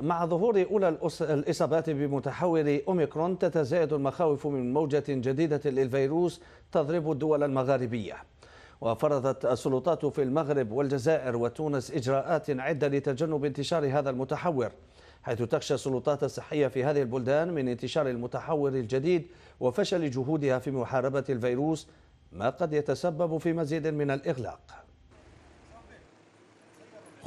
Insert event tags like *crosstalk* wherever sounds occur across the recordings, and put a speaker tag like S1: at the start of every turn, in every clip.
S1: مع ظهور أولى الإصابات بمتحور أوميكرون تتزايد المخاوف من موجة جديدة للفيروس تضرب الدول المغاربية وفرضت السلطات في المغرب والجزائر وتونس إجراءات عدة لتجنب انتشار هذا المتحور حيث تخشى السلطات الصحية في هذه البلدان من انتشار المتحور الجديد وفشل جهودها في محاربة الفيروس ما قد يتسبب في مزيد من الإغلاق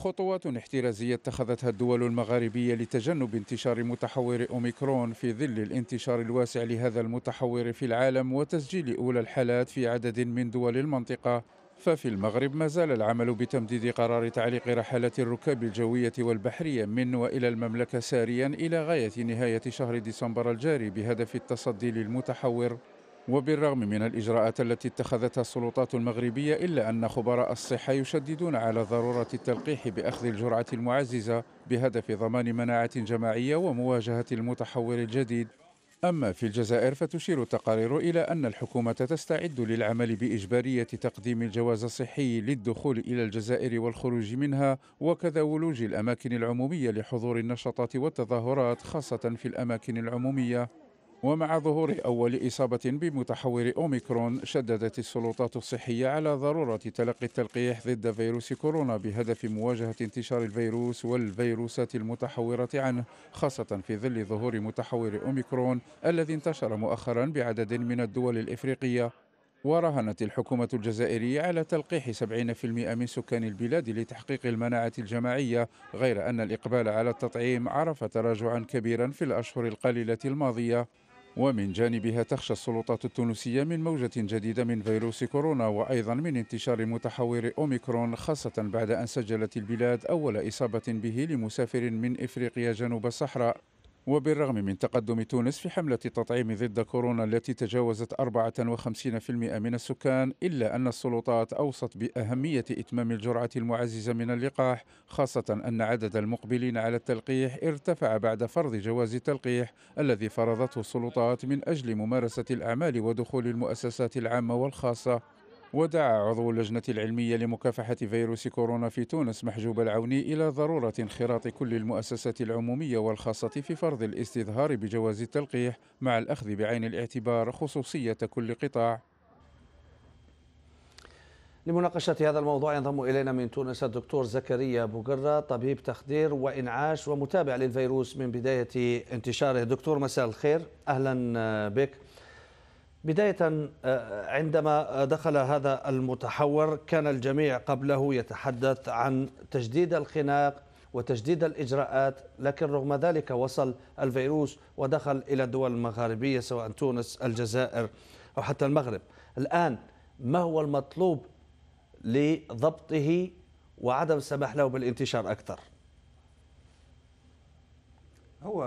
S2: خطوات احترازية اتخذتها الدول المغاربية لتجنب انتشار متحور أوميكرون في ظل الانتشار الواسع لهذا المتحور في العالم وتسجيل أولى الحالات في عدد من دول المنطقة ففي المغرب ما زال العمل بتمديد قرار تعليق رحلات الركاب الجوية والبحرية من وإلى المملكة ساريا إلى غاية نهاية شهر ديسمبر الجاري بهدف التصدي للمتحور وبالرغم من الإجراءات التي اتخذتها السلطات المغربية إلا أن خبراء الصحة يشددون على ضرورة التلقيح بأخذ الجرعة المعززة بهدف ضمان مناعة جماعية ومواجهة المتحور الجديد أما في الجزائر فتشير التقارير إلى أن الحكومة تستعد للعمل بإجبارية تقديم الجواز الصحي للدخول إلى الجزائر والخروج منها وكذا ولوج الأماكن العمومية لحضور النشاطات والتظاهرات خاصة في الأماكن العمومية ومع ظهور أول إصابة بمتحور أوميكرون شددت السلطات الصحية على ضرورة تلقي التلقيح ضد فيروس كورونا بهدف مواجهة انتشار الفيروس والفيروسات المتحورة عنه خاصة في ظل ظهور متحور أوميكرون الذي انتشر مؤخرا بعدد من الدول الإفريقية ورهنت الحكومة الجزائرية على تلقيح 70% من سكان البلاد لتحقيق المناعة الجماعية غير أن الإقبال على التطعيم عرف تراجعا كبيرا في الأشهر القليلة الماضية ومن جانبها تخشى السلطات التونسية من موجة جديدة من فيروس كورونا وأيضا من انتشار متحور أوميكرون خاصة بعد أن سجلت البلاد أول إصابة به لمسافر من إفريقيا جنوب الصحراء وبالرغم من تقدم تونس في حملة التطعيم ضد كورونا التي تجاوزت 54% من السكان إلا أن السلطات أوصت بأهمية إتمام الجرعة المعززة من اللقاح خاصة أن عدد المقبلين على التلقيح ارتفع بعد فرض جواز التلقيح الذي فرضته السلطات من أجل ممارسة الأعمال ودخول المؤسسات العامة والخاصة ودعا عضو اللجنة العلمية لمكافحة فيروس كورونا في تونس محجوب العوني إلى ضرورة انخراط كل المؤسسات العمومية والخاصة في فرض الاستظهار بجواز التلقيح مع الأخذ بعين الاعتبار خصوصية كل قطاع لمناقشة هذا
S1: الموضوع ينضم إلينا من تونس الدكتور زكريا بوغرة طبيب تخدير وإنعاش ومتابع للفيروس من بداية انتشاره دكتور مساء الخير أهلا بك بداية آه، آه، عندما دخل هذا المتحور كان الجميع قبله يتحدث عن تجديد الخناق وتجديد الإجراءات لكن رغم ذلك وصل الفيروس ودخل إلى الدول المغاربية سواء تونس الجزائر أو حتى المغرب الآن ما هو المطلوب لضبطه وعدم السماح له بالانتشار أكثر
S3: هو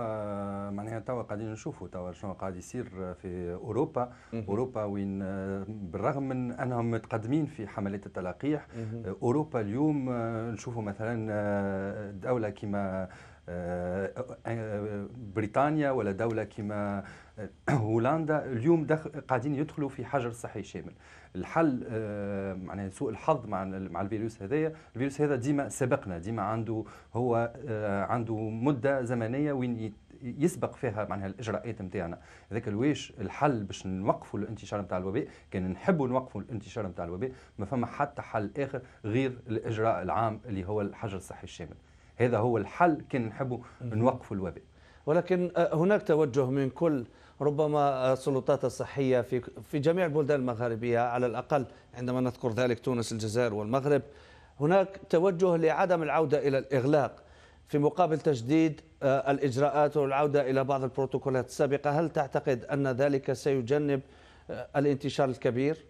S3: معناها توا قاعدين نشوفوا توا شنو قاعد يصير في اوروبا مم. اوروبا وين بالرغم من انهم متقدمين في حملات التلقيح مم. اوروبا اليوم نشوفوا مثلا دوله كما آه، آه، آه، بريطانيا ولا دوله كما *clears throat* هولندا اليوم قاعدين يدخلوا في حجر صحي شامل الحل معناها سوء الحظ مع مع الفيروس هذايا الفيروس هذا ديما سبقنا ديما عنده هو عنده مده زمنيه وين يسبق فيها معناها الاجراءات نتاعنا هذاك الواش الحل باش نوقفوا الانتشار نتاع الوباء كان نحبوا نوقفوا الانتشار نتاع الوباء ما فما حتى حل اخر غير الاجراء العام اللي هو الحجر الصحي الشامل هذا هو الحل كان نحبوا نوقفوا الوباء
S1: ولكن آه، هناك توجه من كل ربما آه، السلطات الصحية في في جميع البلدان المغاربية على الأقل عندما نذكر ذلك تونس الجزائر والمغرب هناك توجه لعدم العودة إلى الإغلاق في مقابل تجديد آه، الإجراءات والعودة إلى بعض البروتوكولات السابقة هل تعتقد أن ذلك سيجنب الانتشار الكبير؟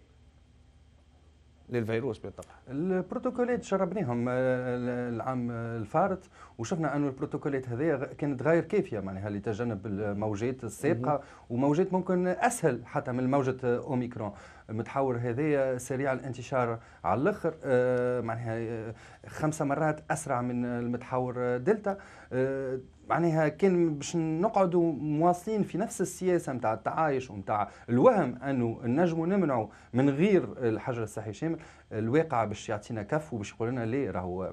S1: للفيروس بالطبع
S3: البروتوكولات جربناهم آه، العام الفارت وشفنا انه البروتوكولات هذه كانت غير كافيه معناها لتجنب الموجات السابقه وموجات ممكن اسهل حتى من موجه اوميكرون متحور هذايا سريع الانتشار على الاخر آه، معناها آه، خمسه مرات اسرع من المتحور دلتا آه، معناها كان باش نقعدوا مواصلين في نفس السياسه نتاع التعايش ونتاع الوهم انه نجموا نمنعوا من غير الحجر الصحي الشامل الواقع باش يعطينا كف وباش يقول لنا ليه راهو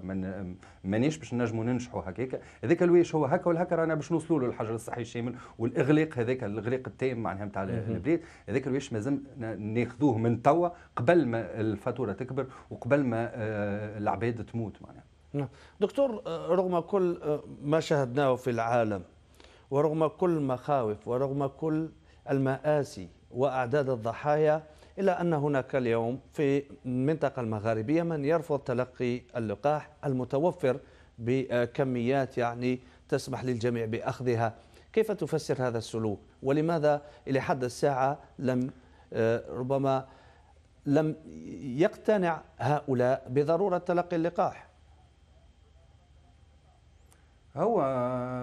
S3: مانيش باش نجموا ننجحوا هكاك هذاك الويش هو هكا والهكا رانا باش نوصلوا له الحجر الصحي الشامل والاغلاق هذاك الاغلاق التام معناها نتاع البلاد هذاك الويش مازم ناخذوه ياخذوه من توا قبل ما الفاتوره تكبر وقبل ما آه، العباد تموت معناها
S1: نعم. دكتور آه، رغم كل آه، ما شاهدناه في العالم ورغم كل المخاوف ورغم كل المآسي وأعداد الضحايا إلا أن هناك اليوم في المنطقة المغاربية من يرفض تلقي اللقاح المتوفر بكميات يعني تسمح للجميع بأخذها كيف تفسر هذا السلوك ولماذا إلى حد الساعة لم آه، ربما لم يقتنع هؤلاء بضرورة تلقي اللقاح هو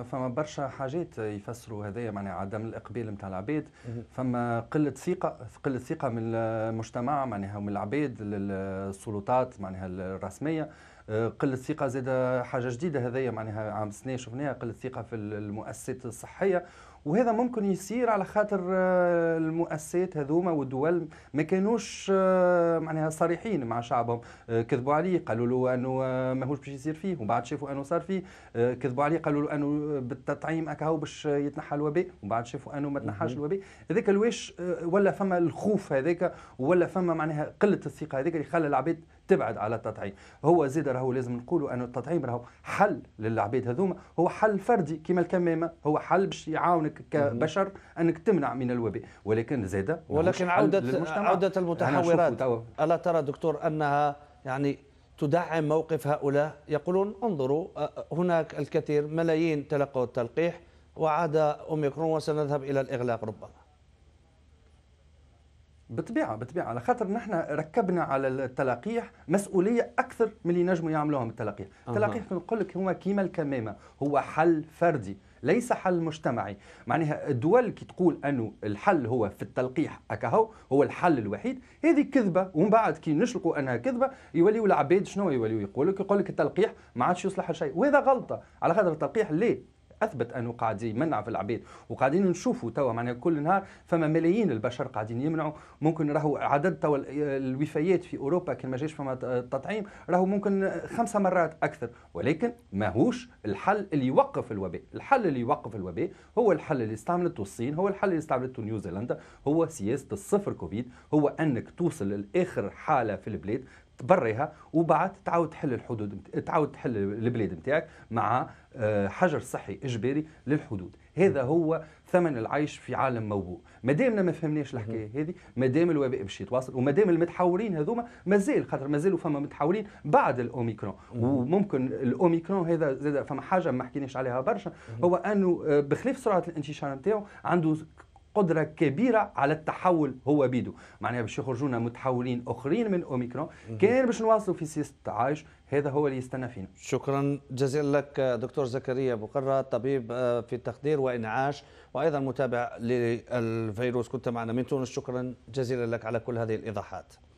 S3: فما برشا حاجات يفسروا هذايا معنى عدم الاقبال نتاع العباد فما قله ثقه قله ثقه من المجتمع معناها ومن العباد للسلطات معناها الرسميه قله الثقه زاد حاجه جديده هذايا معناها عام سنه شفناها قله الثقه في المؤسسات الصحيه وهذا ممكن يصير على خاطر آه، المؤسسات هذوما والدول ما كانوش آه، معناها صريحين مع شعبهم آه، كذبوا عليه قالوا له انه ماهوش باش يصير فيه وبعد بعد شافوا انه صار فيه كذبوا عليه قالوا له انه بالتطعيم اكاهو باش يتنحى الوباء وبعد بعد شافوا انه ما تنحاش الوباء هذاك الواش ولا فما الخوف هذاك ولا فما معناها قله الثقه هذاك اللي خلى العباد تبعد على التطعيم هو زيد راهو لازم نقولوا انه التطعيم راهو حل للعباد هذوما هو حل فردي كما الكمامه هو حل باش يعاونك كبشر انك تمنع من الوباء ولكن زيد ولكن عوده عوده المتحورات
S1: الا ترى دكتور انها يعني تدعم موقف هؤلاء يقولون انظروا هناك الكثير ملايين تلقوا التلقيح وعاد اوميكرون وسنذهب الى الاغلاق ربما بالطبيعه بالطبيعه على خاطر نحن ركبنا على التلقيح مسؤوليه
S3: اكثر من اللي نجموا يعملوهم التلقيح، التلاقيح أه. نقول لك هو كيما الكمامه هو حل فردي ليس حل مجتمعي معناها الدول كي تقول انه الحل هو في التلقيح اكهو هو الحل الوحيد هذه كذبه ومن بعد كي نشلقوا انها كذبه يوليوا العباد شنو يوليوا يقولوا لك يقول لك التلقيح ما عادش يصلح شيء وهذا غلطه على خاطر التلقيح ليه اثبت انه قاعد يمنع في العبيد وقاعدين نشوفوا توا معنا كل نهار فما ملايين البشر قاعدين يمنعوا ممكن راهو عدد توا الوفيات في اوروبا كان ما جاش فما تطعيم راهو ممكن خمسه مرات اكثر ولكن ماهوش الحل اللي يوقف الوباء الحل اللي يوقف الوباء هو الحل اللي استعملته الصين هو الحل اللي استعملته نيوزيلندا هو سياسه الصفر كوفيد هو انك توصل لاخر حاله في البلاد تبريها وبعد تعاود تحل الحدود تعاود تحل البلاد نتاعك مع آه، حجر صحي اجباري للحدود هذا هو ثمن العيش في عالم موبوء ما دامنا ما فهمناش الحكايه هذه ما دام الوباء باش يتواصل وما دام المتحورين هذوما مازال خاطر مازالوا فما متحورين بعد الاوميكرون وممكن الاوميكرون هذا زاد فما حاجه ما حكيناش عليها برشا هو انه آه، بخلاف سرعه الانتشار نتاعو عنده قدره كبيره على التحول هو بيده معناها باش يخرجونا متحولين اخرين من اوميكرون كان باش نواصلوا في سياسه
S1: التعايش هذا هو اللي يستنى فينا شكرا جزيلا لك دكتور زكريا بقرة طبيب آه، في التخدير وإنعاش وأيضا متابع للفيروس كنت معنا من تونس شكرا جزيلا لك على كل هذه الإيضاحات